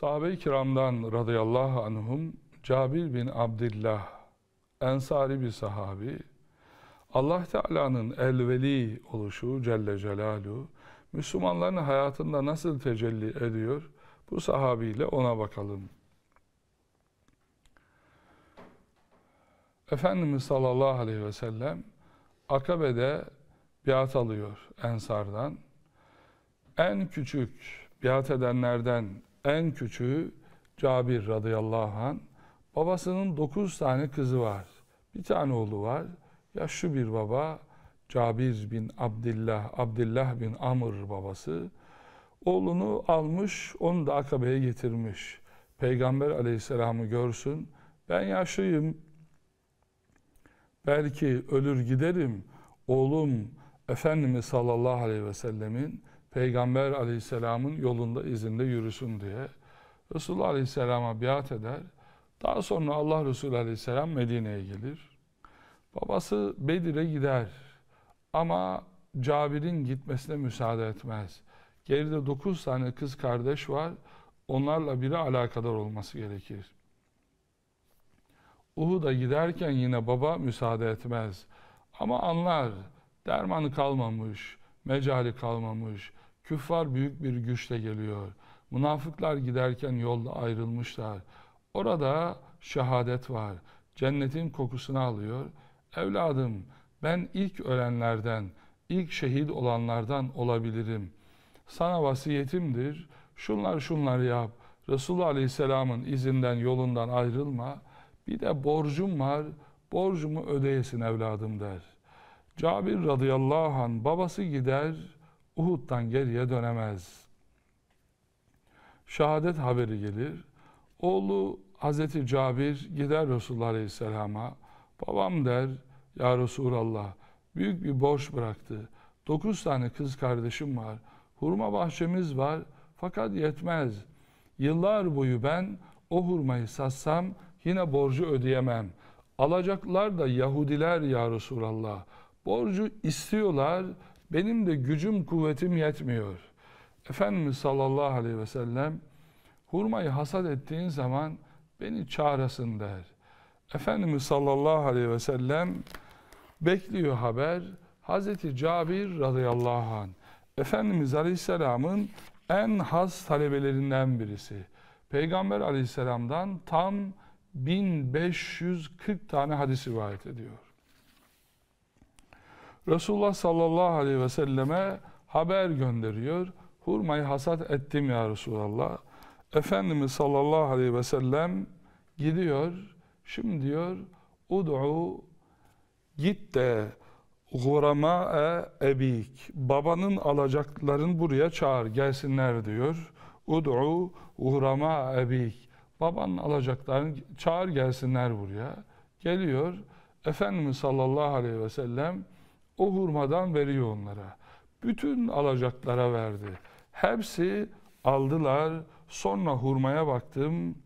Sahabe-i kiramdan radıyallahu anhum Cabir bin Abdullah Ensari bir sahabi Allah Teala'nın elveli oluşu Celle Celaluhu Müslümanların hayatında nasıl tecelli ediyor? Bu sahabiyle ona bakalım. Efendimiz sallallahu aleyhi ve sellem Akabe'de biat alıyor Ensar'dan. En küçük biat edenlerden en küçüğü Cabir radıyallahu an babasının dokuz tane kızı var. Bir tane oğlu var. Yaşlı bir baba Cabir bin Abdullah, Abdullah bin Amr babası oğlunu almış, onu da Akabe'ye getirmiş. Peygamber aleyhisselamı görsün. Ben yaşlıyım. Belki ölür giderim. Oğlum Efendimiz sallallahu aleyhi ve sellemin Peygamber aleyhisselamın yolunda izinde yürüsün diye Resulullah aleyhisselama biat eder. Daha sonra Allah Resulü aleyhisselam Medine'ye gelir. Babası Bedir'e gider ama Cabir'in gitmesine müsaade etmez. Geride 9 tane kız kardeş var. Onlarla biri alakadar olması gerekir. Uhud'a giderken yine baba müsaade etmez. Ama anlar, dermanı kalmamış, mecali kalmamış, Küffar büyük bir güçle geliyor. Münafıklar giderken yolda ayrılmışlar. Orada şehadet var. Cennetin kokusunu alıyor. Evladım ben ilk ölenlerden, ilk şehit olanlardan olabilirim. Sana vasiyetimdir. Şunlar şunları yap. Resulullah Aleyhisselam'ın izinden, yolundan ayrılma. Bir de borcum var. Borcumu ödeyesin evladım der. Cabir radıyallahu an babası gider Uhud'dan geriye dönemez. Şehadet haberi gelir. Oğlu Hazreti Cabir gider Resulullah Aleyhisselam'a. Babam der, Ya Resulallah büyük bir borç bıraktı. Dokuz tane kız kardeşim var. Hurma bahçemiz var fakat yetmez. Yıllar boyu ben o hurmayı satsam yine borcu ödeyemem. Alacaklar da Yahudiler ya Resulallah. Borcu istiyorlar benim de gücüm kuvvetim yetmiyor. Efendimiz sallallahu aleyhi ve sellem hurmayı hasat ettiğin zaman beni çağırasın der. Efendimiz sallallahu aleyhi ve sellem bekliyor haber. Hazreti Cabir radıyallahu an. Efendimiz aleyhisselamın en has talebelerinden birisi. Peygamber aleyhisselamdan tam 1540 tane hadis rivayet ediyor. Resulullah sallallahu aleyhi ve selleme haber gönderiyor. Hurmayı hasat ettim ya Resulallah. Efendimiz sallallahu aleyhi ve sellem gidiyor. Şimdi diyor ud'u git de gurama ebik babanın alacakların buraya çağır gelsinler diyor. Udu'u gurama ebik babanın alacaklarını çağır gelsinler buraya. Geliyor Efendimiz sallallahu aleyhi ve sellem o hurmadan veriyor onlara. Bütün alacaklara verdi. Hepsi aldılar. Sonra hurmaya baktım.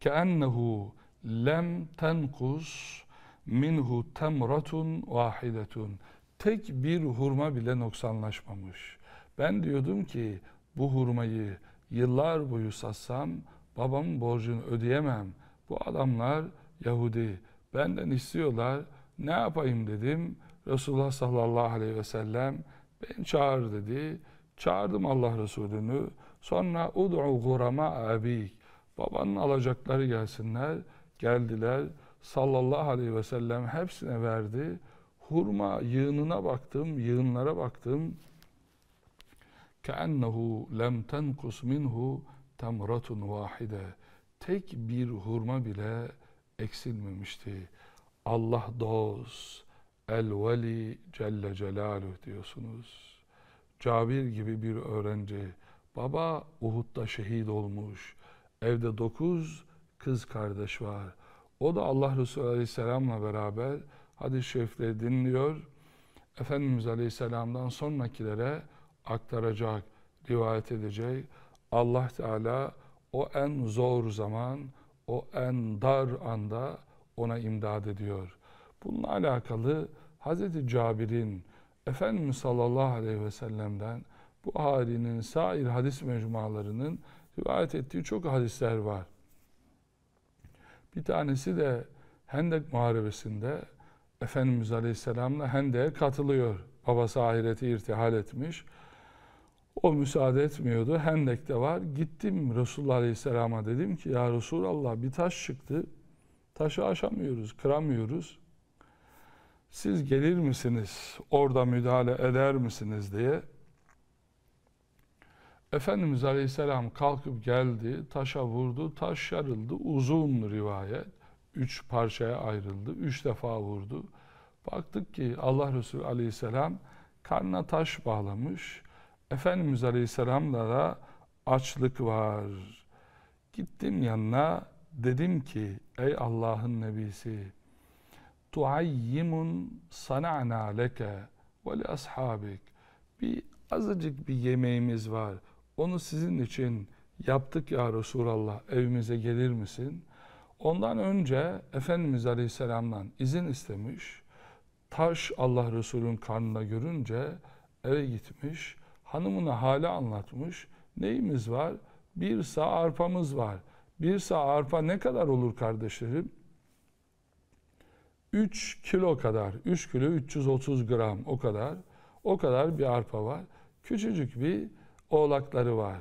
Keennehu lem tenkus minhu temratun vahidetun. Tek bir hurma bile noksanlaşmamış. Ben diyordum ki bu hurmayı yıllar boyu satsam babamın borcunu ödeyemem. Bu adamlar Yahudi. Benden istiyorlar ne yapayım dedim. Resulullah sallallahu aleyhi ve sellem ben çağır dedi. Çağırdım Allah Resulü'nü. Sonra ud'u gurama abik. Babanın alacakları gelsinler. Geldiler. Sallallahu aleyhi ve sellem hepsine verdi. Hurma yığınına baktım, yığınlara baktım. Keennehu lem tenkus minhu temratun vahide. Tek bir hurma bile eksilmemişti. Allah dost, El Veli Celle Celaluhu diyorsunuz. Cabir gibi bir öğrenci, baba Uhud'da şehit olmuş, evde dokuz kız kardeş var. O da Allah Resulü Aleyhisselam'la beraber hadis-i şerifleri dinliyor. Efendimiz Aleyhisselam'dan sonrakilere aktaracak, rivayet edecek. Allah Teala o en zor zaman, o en dar anda ona imdad ediyor. Bununla alakalı Hz. Cabir'in Efendimiz sallallahu aleyhi ve sellem'den bu halinin sair hadis mecmualarının rivayet ettiği çok hadisler var. Bir tanesi de Hendek Muharebesi'nde Efendimiz Aleyhisselam'la Hendek'e katılıyor. Babası ahireti irtihal etmiş. O müsaade etmiyordu. Hendek'te var. Gittim Resulullah Aleyhisselam'a dedim ki ya Resulallah bir taş çıktı. Taşı aşamıyoruz, kıramıyoruz. Siz gelir misiniz, orada müdahale eder misiniz diye. Efendimiz Aleyhisselam kalkıp geldi, taşa vurdu, taş yarıldı. Uzun rivayet. Üç parçaya ayrıldı, üç defa vurdu. Baktık ki Allah Resulü Aleyhisselam karnına taş bağlamış. Efendimiz Aleyhisselam'la da açlık var. Gittim yanına, dedim ki Ey Allah'ın Nebisi tuayyimun sana'na leke ve li ashabik bir azıcık bir yemeğimiz var onu sizin için yaptık ya Resulallah evimize gelir misin? Ondan önce Efendimiz Aleyhisselam'dan izin istemiş. Taş Allah Resulü'nün karnına görünce eve gitmiş. Hanımına hale anlatmış. Neyimiz var? Bir sağ arpamız var. Bir sağ arpa ne kadar olur kardeşlerim? 3 kilo kadar, 3 kilo 330 gram o kadar. O kadar bir arpa var. Küçücük bir oğlakları var,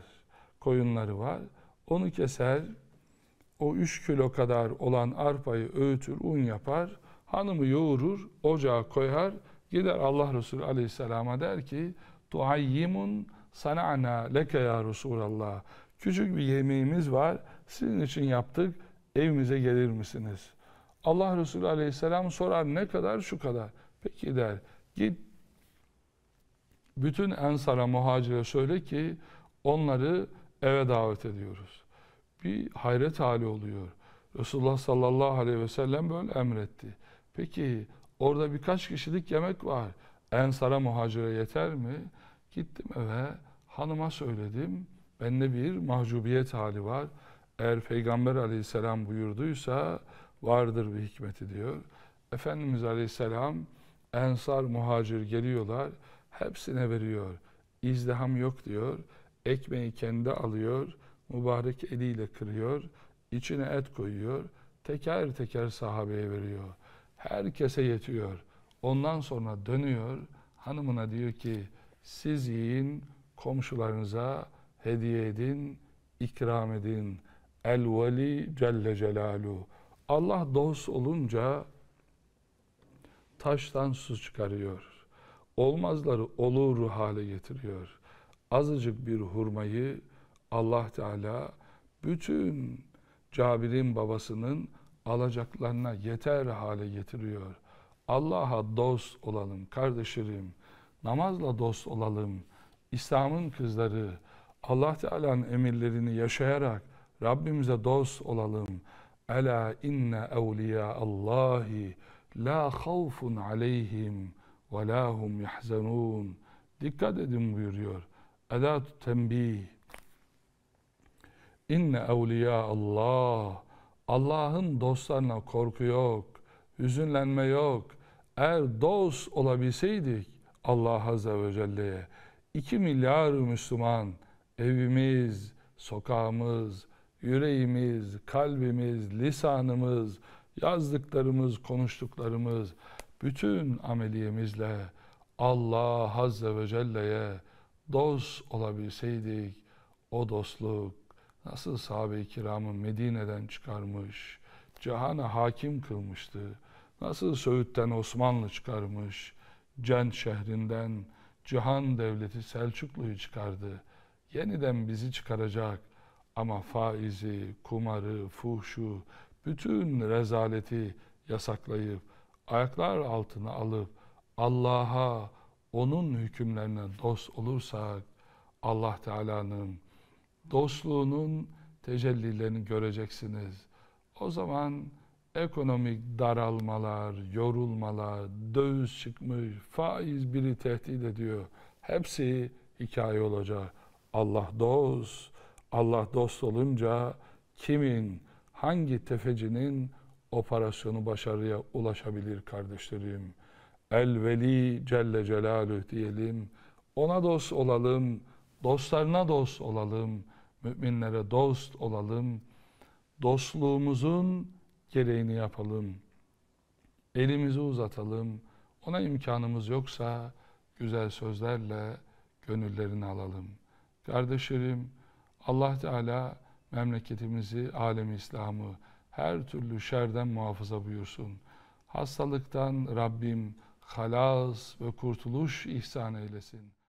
koyunları var. Onu keser, o 3 kilo kadar olan arpayı öğütür, un yapar. Hanımı yoğurur, ocağa koyar. Gider Allah Resulü aleyhisselama der ki, Tuhayyimun sana'na leke ya Resulallah. Küçük bir yemeğimiz var.'' sizin için yaptık evimize gelir misiniz? Allah Resulü aleyhisselam sorar ne kadar şu kadar. Peki der git bütün ensara muhacire söyle ki onları eve davet ediyoruz. Bir hayret hali oluyor. Resulullah sallallahu aleyhi ve sellem böyle emretti. Peki orada birkaç kişilik yemek var. Ensara muhacire yeter mi? Gittim eve hanıma söyledim. Bende bir mahcubiyet hali var eğer Peygamber aleyhisselam buyurduysa vardır bir hikmeti diyor. Efendimiz aleyhisselam ensar muhacir geliyorlar hepsine veriyor. İzdiham yok diyor. Ekmeği kendi alıyor. Mübarek eliyle kırıyor. içine et koyuyor. Teker teker sahabeye veriyor. Herkese yetiyor. Ondan sonra dönüyor. Hanımına diyor ki siz yiyin komşularınıza hediye edin, ikram edin. El Veli Celle Celalu, Allah dost olunca taştan su çıkarıyor. Olmazları olur hale getiriyor. Azıcık bir hurmayı Allah Teala bütün Cabir'in babasının alacaklarına yeter hale getiriyor. Allah'a dost olalım kardeşlerim. Namazla dost olalım. İslam'ın kızları Allah Teala'nın emirlerini yaşayarak Rabbimize dost olalım. Ela inne evliya Allahi la havfun aleyhim ve la hum yahzanun. Dikkat edin buyuruyor. Edat tembih. İnne evliya Allah. Allah'ın dostlarına korku yok, hüzünlenme yok. Eğer dost olabilseydik Allah Azze ve Celle'ye 2 milyar Müslüman evimiz, sokağımız, yüreğimiz, kalbimiz, lisanımız, yazdıklarımız, konuştuklarımız, bütün ameliyemizle Allah Azze ve Celle'ye dost olabilseydik, o dostluk nasıl sahabe-i kiramı Medine'den çıkarmış, cihana hakim kılmıştı, nasıl Söğüt'ten Osmanlı çıkarmış, Cent şehrinden Cihan Devleti Selçuklu'yu çıkardı, yeniden bizi çıkaracak.'' Ama faizi, kumarı, fuhşu, bütün rezaleti yasaklayıp, ayaklar altına alıp, Allah'a, onun hükümlerine dost olursak, Allah Teala'nın dostluğunun tecellilerini göreceksiniz. O zaman ekonomik daralmalar, yorulmalar, döviz çıkmış, faiz biri tehdit ediyor. Hepsi hikaye olacak. Allah dost, Allah dost olunca kimin, hangi tefecinin operasyonu başarıya ulaşabilir kardeşlerim? El Veli Celle Celaluhu diyelim. Ona dost olalım, dostlarına dost olalım, müminlere dost olalım. Dostluğumuzun gereğini yapalım. Elimizi uzatalım. Ona imkanımız yoksa güzel sözlerle gönüllerini alalım. Kardeşlerim, Allah Teala memleketimizi, alemi İslam'ı her türlü şerden muhafaza buyursun. Hastalıktan Rabbim halas ve kurtuluş ihsan eylesin.